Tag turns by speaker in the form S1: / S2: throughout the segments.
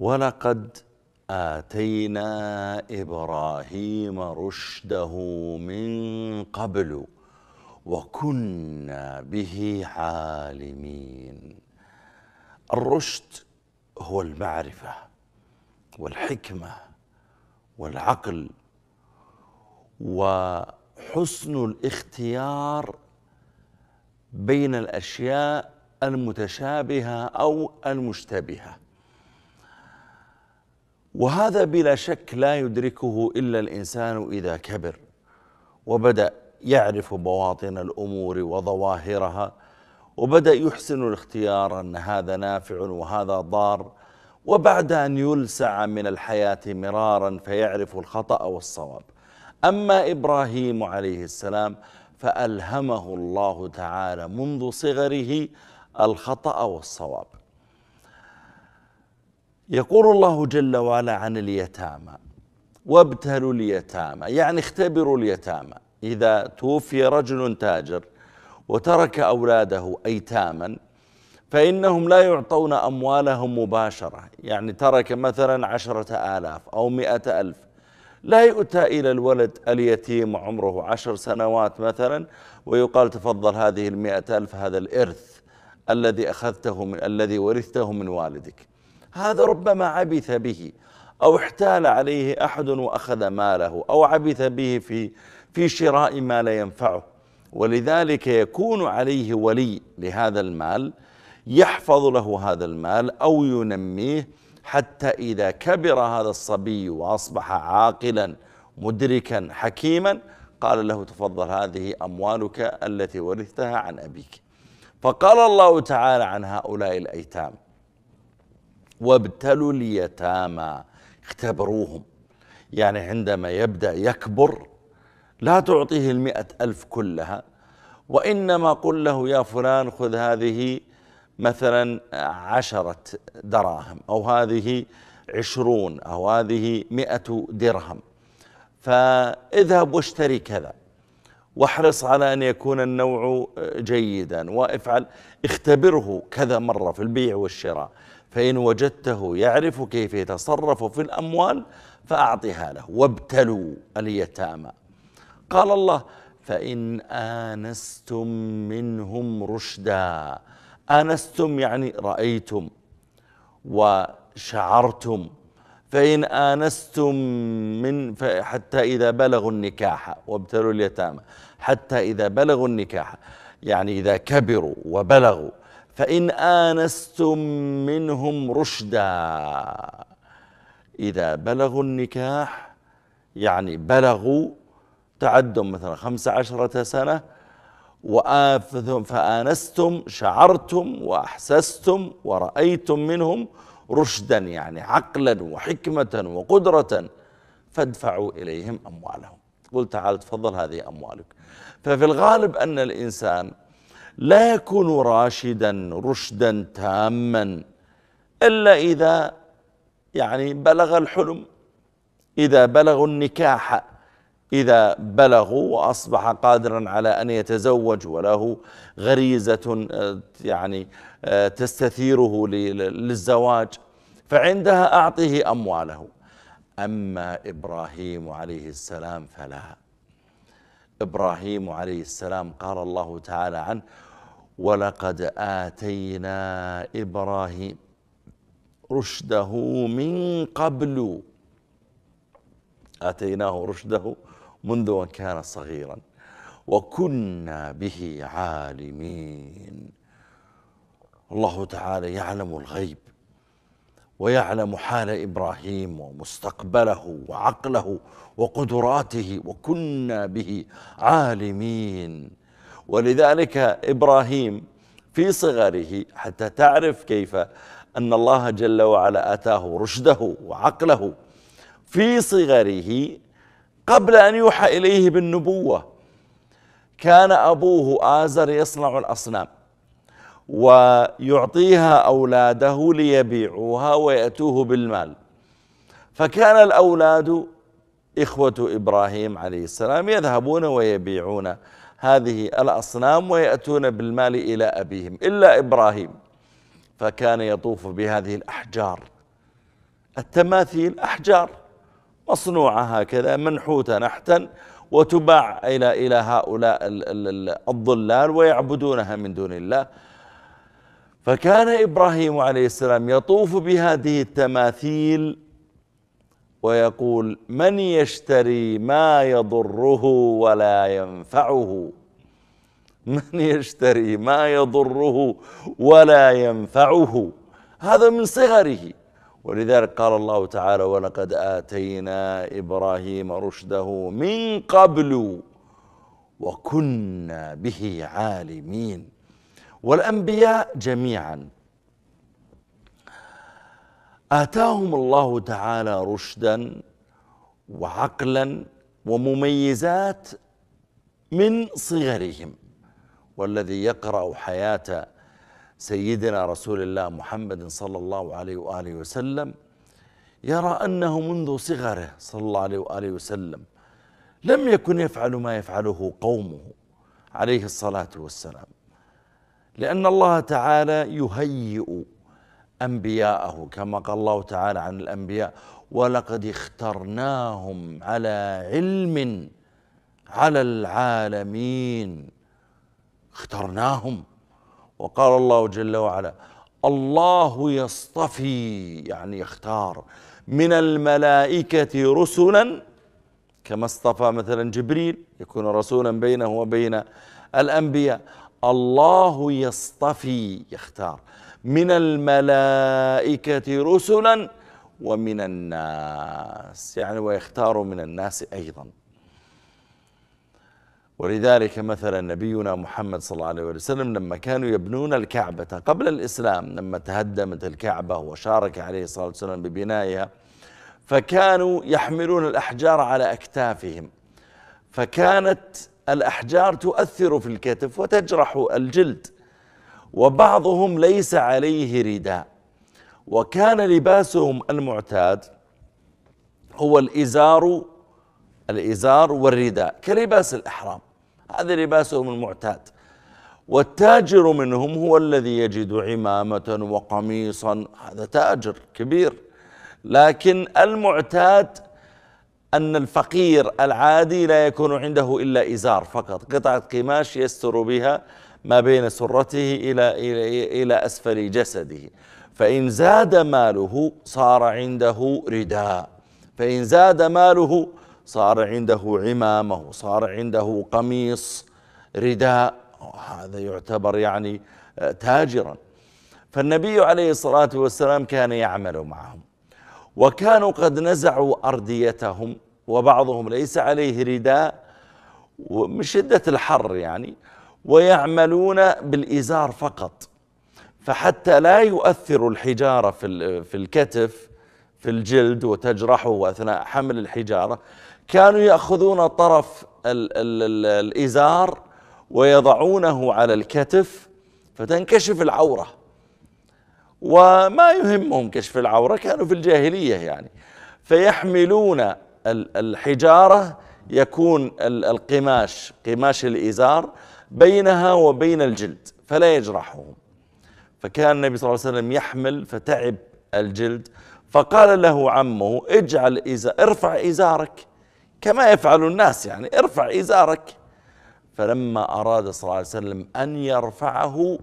S1: ولقد اتينا ابراهيم رشده من قبل وكنا به عالمين الرشد هو المعرفه والحكمه والعقل وحسن الاختيار بين الاشياء المتشابهه او المشتبهه وهذا بلا شك لا يدركه الا الانسان اذا كبر وبدا يعرف بواطن الامور وظواهرها وبدا يحسن الاختيار ان هذا نافع وهذا ضار وبعد ان يلسع من الحياه مرارا فيعرف الخطا والصواب اما ابراهيم عليه السلام فالهمه الله تعالى منذ صغره الخطا والصواب يقول الله جل وعلا عن اليتامى وابتلوا اليتامى يعني اختبروا اليتامى إذا توفي رجل تاجر وترك أولاده أيتاما فإنهم لا يعطون أموالهم مباشرة يعني ترك مثلا عشرة آلاف أو مئة ألف لا يؤتى إلى الولد اليتيم عمره عشر سنوات مثلا ويقال تفضل هذه ال ألف هذا الإرث الذي أخذته من الذي ورثته من والدك هذا ربما عبث به أو احتال عليه أحد وأخذ ماله أو عبث به في في شراء ما لا ينفعه ولذلك يكون عليه ولي لهذا المال يحفظ له هذا المال أو ينميه حتى إذا كبر هذا الصبي وأصبح عاقلا مدركا حكيما قال له تفضل هذه أموالك التي ورثتها عن أبيك فقال الله تعالى عن هؤلاء الأيتام وابتلوا اليتامى اختبروهم يعني عندما يبدأ يكبر لا تعطيه المئة ألف كلها وإنما قل له يا فلان خذ هذه مثلا عشرة دراهم أو هذه عشرون أو هذه مئة درهم فاذهب واشتري كذا واحرص على أن يكون النوع جيدا وافعل اختبره كذا مرة في البيع والشراء فإن وجدته يعرف كيف يتصرف في الأموال فأعطها له وابتلوا اليتامى قال الله فإن آنستم منهم رشدا آنستم يعني رأيتم وشعرتم فإن آنستم من حتى إذا بلغوا النكاح وابتلوا اليتامى حتى إذا بلغوا النكاح يعني إذا كبروا وبلغوا فإن آنستم منهم رشدا إذا بلغوا النكاح يعني بلغوا تعدوا مثلا خمس عشرة سنة فآنستم شعرتم وأحسستم ورأيتم منهم رشدا يعني عقلا وحكمة وقدرة فادفعوا إليهم أموالهم قل تعال تفضل هذه أموالك ففي الغالب أن الإنسان لا يكون راشدا رشدا تاما الا اذا يعني بلغ الحلم اذا بلغوا النكاح اذا بلغوا واصبح قادرا على ان يتزوج وله غريزه آه، يعني آه، تستثيره للزواج فعندها اعطه امواله اما ابراهيم عليه السلام فلا إبراهيم عليه السلام قال الله تعالى عنه ولقد آتينا إبراهيم رشده من قبل آتيناه رشده منذ ان كان صغيرا وكنا به عالمين الله تعالى يعلم الغيب ويعلم حال ابراهيم ومستقبله وعقله وقدراته وكنا به عالمين ولذلك ابراهيم في صغره حتى تعرف كيف ان الله جل وعلا اتاه رشده وعقله في صغره قبل ان يوحى اليه بالنبوه كان ابوه ازر يصنع الاصنام ويعطيها اولاده ليبيعوها وياتوه بالمال فكان الاولاد اخوه ابراهيم عليه السلام يذهبون ويبيعون هذه الاصنام وياتون بالمال الى ابيهم الا ابراهيم فكان يطوف بهذه الاحجار التماثيل احجار مصنوعه هكذا منحوته نحتا وتباع الى الى هؤلاء الضلال ويعبدونها من دون الله فكان ابراهيم عليه السلام يطوف بهذه التماثيل ويقول من يشتري ما يضره ولا ينفعه من يشتري ما يضره ولا ينفعه هذا من صغره ولذلك قال الله تعالى ولقد اتينا ابراهيم رشده من قبل وكنا به عالمين والأنبياء جميعا آتاهم الله تعالى رشدا وعقلا ومميزات من صغرهم والذي يقرأ حياة سيدنا رسول الله محمد صلى الله عليه وآله وسلم يرى أنه منذ صغره صلى الله عليه وآله وسلم لم يكن يفعل ما يفعله قومه عليه الصلاة والسلام لأن الله تعالى يهيئ أنبياءه كما قال الله تعالى عن الأنبياء ولقد اخترناهم على علم على العالمين اخترناهم وقال الله جل وعلا الله يصطفي يعني يختار من الملائكة رسلا كما اصطفى مثلا جبريل يكون رسولا بينه وبين الأنبياء الله يصطفي يختار من الملائكة رسلا ومن الناس يعني ويختار من الناس أيضا ولذلك مثلا نبينا محمد صلى الله عليه وسلم لما كانوا يبنون الكعبة قبل الإسلام لما تهدمت الكعبة وشارك عليه الصلاة والسلام ببنائها فكانوا يحملون الأحجار على أكتافهم فكانت الأحجار تؤثر في الكتف وتجرح الجلد وبعضهم ليس عليه رداء وكان لباسهم المعتاد هو الإزار الإزار والرداء كلباس الأحرام هذا لباسهم المعتاد والتاجر منهم هو الذي يجد عمامة وقميصا هذا تاجر كبير لكن المعتاد أن الفقير العادي لا يكون عنده إلا إزار فقط قطعة قماش يستر بها ما بين سرته إلى, إلى, إلى أسفل جسده فإن زاد ماله صار عنده رداء فإن زاد ماله صار عنده عمامه صار عنده قميص رداء هذا يعتبر يعني آه، تاجرا فالنبي عليه الصلاة والسلام كان يعمل معهم وكانوا قد نزعوا أرديتهم وبعضهم ليس عليه رداء من شدة الحر يعني ويعملون بالإزار فقط فحتى لا يؤثر الحجارة في في الكتف في الجلد وتجرحه أثناء حمل الحجارة كانوا يأخذون طرف الـ الـ الـ الإزار ويضعونه على الكتف فتنكشف العورة وما يهمهم كشف العورة كانوا في الجاهلية يعني فيحملون الحجارة يكون القماش قماش الإزار بينها وبين الجلد فلا يجرحهم فكان النبي صلى الله عليه وسلم يحمل فتعب الجلد فقال له عمه اجعل إزار ارفع إزارك كما يفعل الناس يعني ارفع إزارك فلما أراد صلى الله عليه وسلم أن يرفعه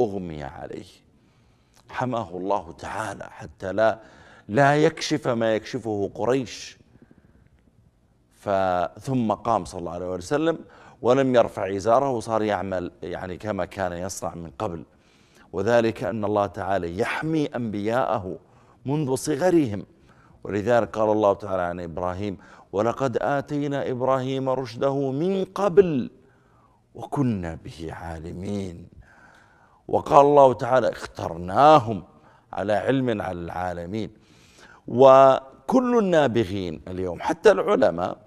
S1: أغمي عليه حماه الله تعالى حتى لا لا يكشف ما يكشفه قريش فثم قام صلى الله عليه وسلم ولم يرفع إزاره وصار يعمل يعني كما كان يصنع من قبل وذلك أن الله تعالى يحمي أنبياءه منذ صغرهم ولذلك قال الله تعالى عن إبراهيم ولقد آتينا إبراهيم رشده من قبل وكنا به عالمين وقال الله تعالى اخترناهم على علم على العالمين وكل النابغين اليوم حتى العلماء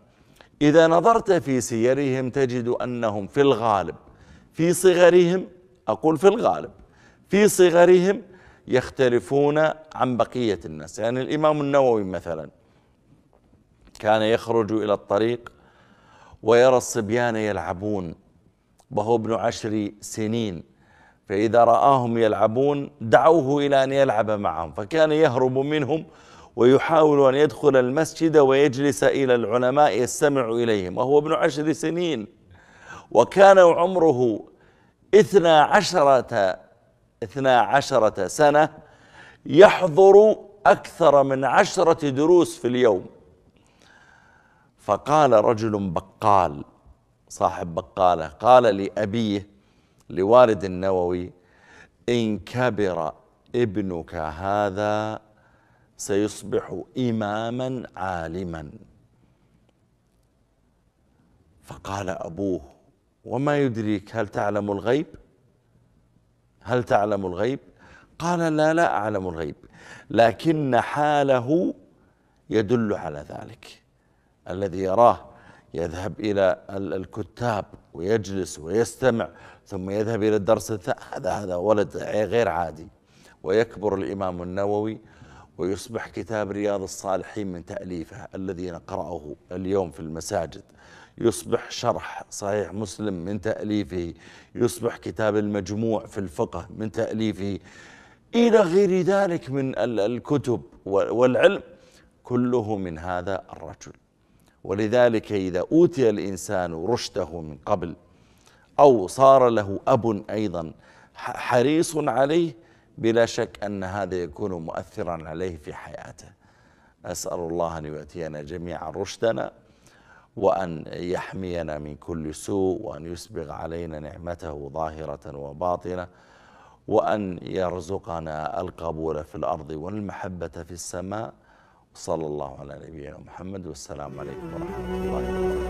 S1: إذا نظرت في سيرهم تجد أنهم في الغالب في صغرهم أقول في الغالب في صغرهم يختلفون عن بقية الناس يعني الإمام النووي مثلا كان يخرج إلى الطريق ويرى الصبيان يلعبون وهو ابن عشر سنين فإذا رآهم يلعبون دعوه إلى أن يلعب معهم فكان يهرب منهم ويحاول أن يدخل المسجد ويجلس إلى العلماء يستمع إليهم وهو ابن عشر سنين وكان عمره اثنا عشرة اثنا عشرة سنة يحضر أكثر من عشرة دروس في اليوم فقال رجل بقال صاحب بقالة قال لأبيه لوالد النووي إن كبر ابنك هذا سيصبح إماما عالما فقال أبوه وما يدريك هل تعلم الغيب هل تعلم الغيب قال لا لا أعلم الغيب لكن حاله يدل على ذلك الذي يراه يذهب إلى الكتاب ويجلس ويستمع ثم يذهب إلى الدرس هذا هذا ولد غير عادي ويكبر الإمام النووي ويصبح كتاب رياض الصالحين من تأليفه الذي نقرأه اليوم في المساجد يصبح شرح صحيح مسلم من تأليفه يصبح كتاب المجموع في الفقه من تأليفه إلى غير ذلك من الكتب والعلم كله من هذا الرجل ولذلك إذا أوتي الإنسان رشده من قبل أو صار له أب أيضا حريص عليه بلا شك أن هذا يكون مؤثرا عليه في حياته أسأل الله أن يؤتينا جميعا رشدنا وأن يحمينا من كل سوء وأن يسبغ علينا نعمته ظاهرة وباطنة وأن يرزقنا القبول في الأرض والمحبة في السماء صلى الله على نبينا محمد والسلام عليكم ورحمة الله وبركاته